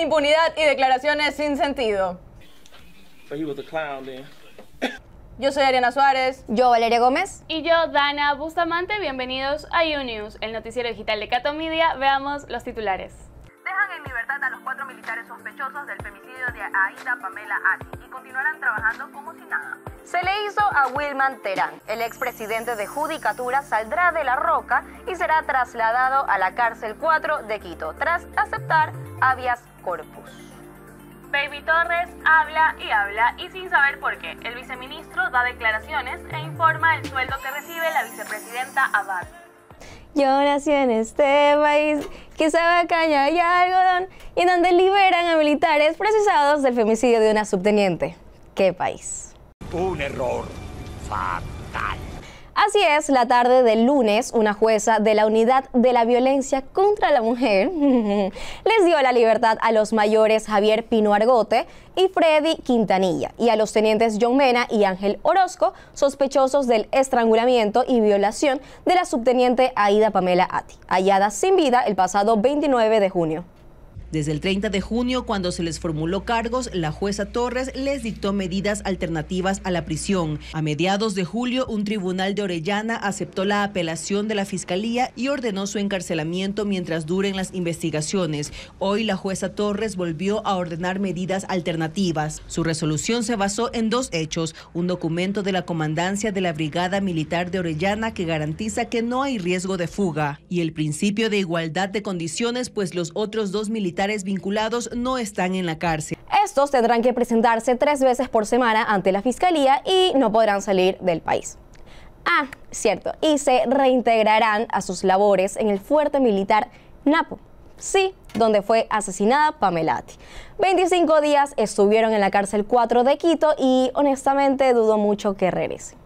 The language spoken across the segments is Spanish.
impunidad y declaraciones sin sentido. Yo soy Ariana Suárez. Yo, Valeria Gómez. Y yo, Dana Bustamante. Bienvenidos a UNews, el noticiero digital de CatoMedia. Veamos los titulares. Dejan en libertad a los cuatro militares sospechosos del femicidio de Aida Pamela Ati y continuarán trabajando como si nada. Se le hizo a Wilman Terán. El expresidente de Judicatura saldrá de la roca y será trasladado a la cárcel 4 de Quito tras aceptar avias corpus. Baby Torres habla y habla y sin saber por qué. El viceministro da declaraciones e informa el sueldo que recibe la vicepresidenta Abad. Yo nací en este país que sabe caña y algodón y donde liberan a militares procesados del femicidio de una subteniente. ¿Qué país? Un error fatal. Así es, la tarde del lunes, una jueza de la Unidad de la Violencia contra la Mujer les dio la libertad a los mayores Javier Pino Argote y Freddy Quintanilla y a los tenientes John Mena y Ángel Orozco, sospechosos del estrangulamiento y violación de la subteniente Aida Pamela Ati, hallada sin vida el pasado 29 de junio. Desde el 30 de junio, cuando se les formuló cargos, la jueza Torres les dictó medidas alternativas a la prisión. A mediados de julio, un tribunal de Orellana aceptó la apelación de la Fiscalía y ordenó su encarcelamiento mientras duren las investigaciones. Hoy la jueza Torres volvió a ordenar medidas alternativas. Su resolución se basó en dos hechos, un documento de la comandancia de la Brigada Militar de Orellana que garantiza que no hay riesgo de fuga y el principio de igualdad de condiciones, pues los otros dos militares vinculados no están en la cárcel. Estos tendrán que presentarse tres veces por semana ante la fiscalía y no podrán salir del país. Ah, cierto, y se reintegrarán a sus labores en el fuerte militar Napo. Sí, donde fue asesinada Pamelati. 25 días estuvieron en la cárcel 4 de Quito y honestamente dudo mucho que regrese.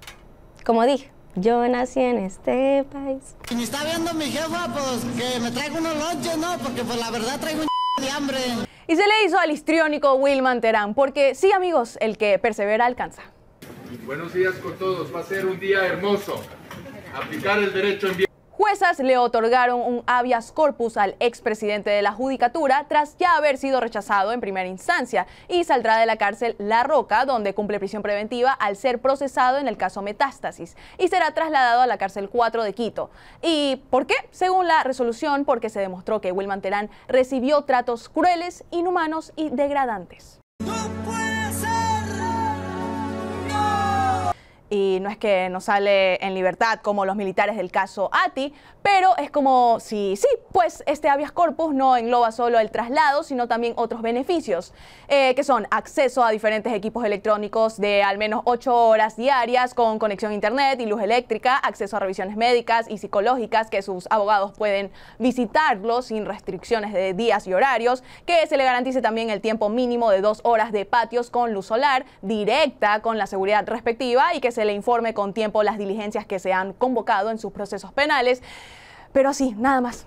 Como dije, yo nací en este país. Si me está viendo mi jefa, pues que me traiga unos lonches, ¿no? Porque pues la verdad traigo un... Y se le hizo al histriónico Wilman Terán, porque sí, amigos, el que persevera alcanza. Buenos días con todos, va a ser un día hermoso. Aplicar el derecho en le otorgaron un habeas corpus al expresidente de la Judicatura tras ya haber sido rechazado en primera instancia y saldrá de la cárcel La Roca, donde cumple prisión preventiva al ser procesado en el caso Metástasis y será trasladado a la cárcel 4 de Quito. ¿Y por qué? Según la resolución, porque se demostró que Wilman Terán recibió tratos crueles, inhumanos y degradantes. y no es que no sale en libertad como los militares del caso ATI, pero es como si sí, pues este habeas corpus no engloba solo el traslado, sino también otros beneficios, eh, que son acceso a diferentes equipos electrónicos de al menos 8 horas diarias con conexión a internet y luz eléctrica, acceso a revisiones médicas y psicológicas que sus abogados pueden visitarlos sin restricciones de días y horarios, que se le garantice también el tiempo mínimo de dos horas de patios con luz solar directa con la seguridad respectiva y que se le informe con tiempo las diligencias que se han convocado en sus procesos penales. Pero así, nada más.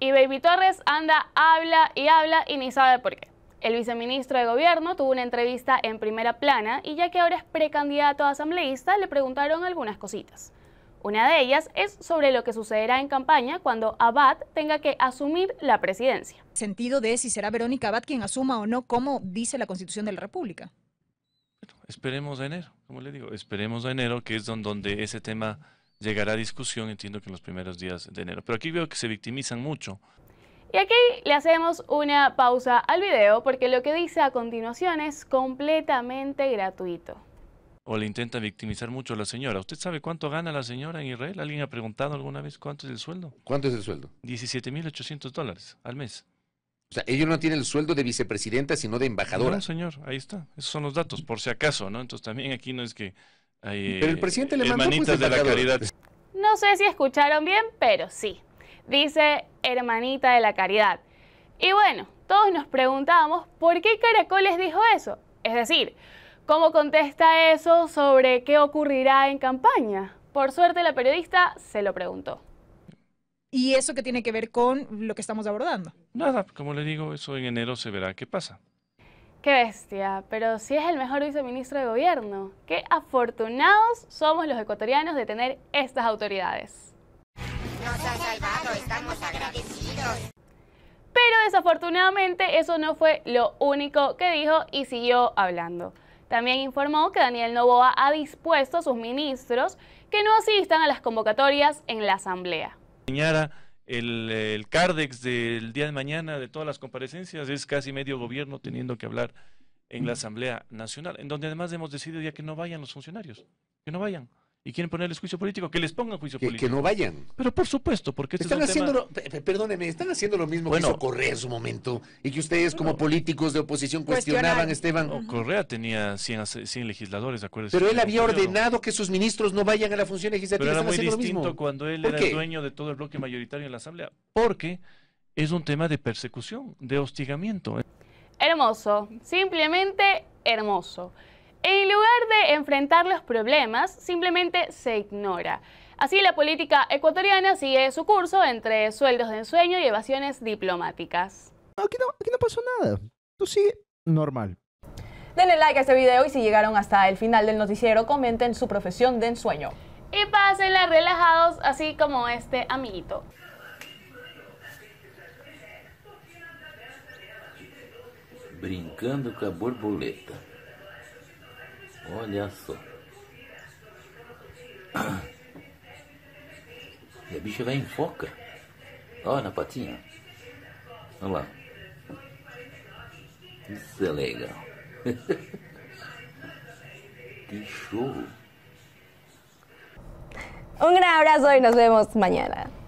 Y Baby Torres anda, habla y habla y ni sabe por qué. El viceministro de Gobierno tuvo una entrevista en primera plana y ya que ahora es precandidato a asambleísta, le preguntaron algunas cositas. Una de ellas es sobre lo que sucederá en campaña cuando Abad tenga que asumir la presidencia. Sentido de si será Verónica Abad quien asuma o no, como dice la Constitución de la República. esperemos a enero, como le digo, esperemos a enero, que es donde ese tema llegará a discusión, entiendo que en los primeros días de enero. Pero aquí veo que se victimizan mucho. Y aquí le hacemos una pausa al video porque lo que dice a continuación es completamente gratuito o le intenta victimizar mucho a la señora. ¿Usted sabe cuánto gana la señora en Israel? ¿Alguien ha preguntado alguna vez cuánto es el sueldo? ¿Cuánto es el sueldo? 17.800 dólares al mes. O sea, ellos no tiene el sueldo de vicepresidenta, sino de embajadora. No, señor, ahí está. Esos son los datos, por si acaso, ¿no? Entonces también aquí no es que pero el eh, presidente le mandó, pues, de, la caridad. No sé si escucharon bien, pero sí. Dice hermanita de la caridad. Y bueno, todos nos preguntábamos por qué Caracoles les dijo eso. Es decir, ¿Cómo contesta eso sobre qué ocurrirá en campaña? Por suerte la periodista se lo preguntó. ¿Y eso qué tiene que ver con lo que estamos abordando? Nada, como le digo, eso en enero se verá qué pasa. Qué bestia, pero si es el mejor viceministro de gobierno. Qué afortunados somos los ecuatorianos de tener estas autoridades. Nos han salvado, estamos agradecidos. Pero desafortunadamente eso no fue lo único que dijo y siguió hablando. También informó que Daniel Novoa ha dispuesto a sus ministros que no asistan a las convocatorias en la Asamblea. señora el, el CARDEX del día de mañana de todas las comparecencias es casi medio gobierno teniendo que hablar en la Asamblea Nacional, en donde además hemos decidido ya que no vayan los funcionarios, que no vayan y quieren ponerles juicio político, que les pongan juicio político. Que no vayan. Pero por supuesto, porque este están haciendo perdóneme, están haciendo lo mismo que hizo Correa en su momento y que ustedes como políticos de oposición cuestionaban, Esteban. Correa tenía 100, 100 legisladores, acuérdense. Pero él había ordenado que sus ministros no vayan a la función legislativa. Pero era muy distinto cuando él era dueño de todo el bloque mayoritario en la Asamblea, porque es un tema de persecución, de hostigamiento. Hermoso, simplemente hermoso. En lugar de enfrentar los problemas, simplemente se ignora. Así la política ecuatoriana sigue su curso entre sueldos de ensueño y evasiones diplomáticas. Aquí no, aquí no pasó nada. Tú sigue normal. Denle like a este video y si llegaron hasta el final del noticiero, comenten su profesión de ensueño. Y pásenla relajados, así como este amiguito. Brincando con borboleta. Olha só. E a bicha vai em foca. Olha na patinha. Olha lá. Isso é legal. que show. Um grande abraço e nos vemos mañana.